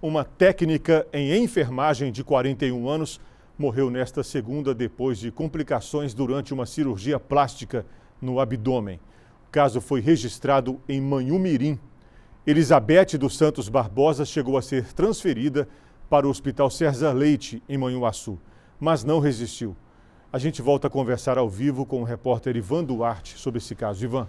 uma técnica em enfermagem de 41 anos, morreu nesta segunda depois de complicações durante uma cirurgia plástica no abdômen. O caso foi registrado em Manhumirim. Elizabeth dos Santos Barbosa chegou a ser transferida para o Hospital César Leite, em Manhuaçu, mas não resistiu. A gente volta a conversar ao vivo com o repórter Ivan Duarte sobre esse caso. Ivan.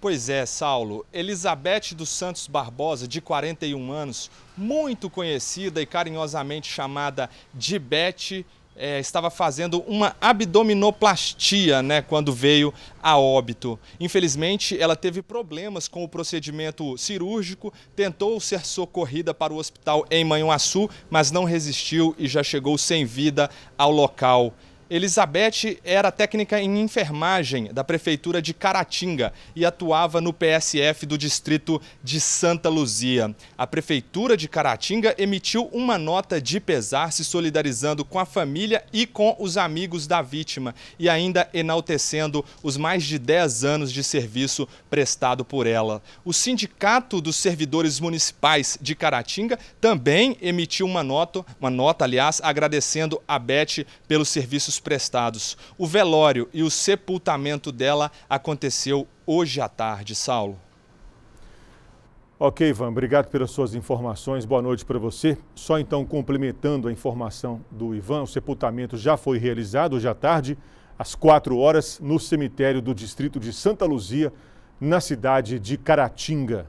Pois é, Saulo. Elizabeth dos Santos Barbosa, de 41 anos, muito conhecida e carinhosamente chamada de Beth, é, estava fazendo uma abdominoplastia né, quando veio a óbito. Infelizmente, ela teve problemas com o procedimento cirúrgico, tentou ser socorrida para o hospital em Manhuaçu, mas não resistiu e já chegou sem vida ao local. Elizabeth era técnica em enfermagem da prefeitura de Caratinga e atuava no PSF do distrito de Santa Luzia. A prefeitura de Caratinga emitiu uma nota de pesar se solidarizando com a família e com os amigos da vítima e ainda enaltecendo os mais de 10 anos de serviço prestado por ela. O Sindicato dos Servidores Municipais de Caratinga também emitiu uma nota, uma nota aliás, agradecendo a Beth pelos serviços serviços prestados. O velório e o sepultamento dela aconteceu hoje à tarde, Saulo. Ok, Ivan, obrigado pelas suas informações. Boa noite para você. Só então complementando a informação do Ivan, o sepultamento já foi realizado hoje à tarde, às 4 horas, no cemitério do distrito de Santa Luzia, na cidade de Caratinga.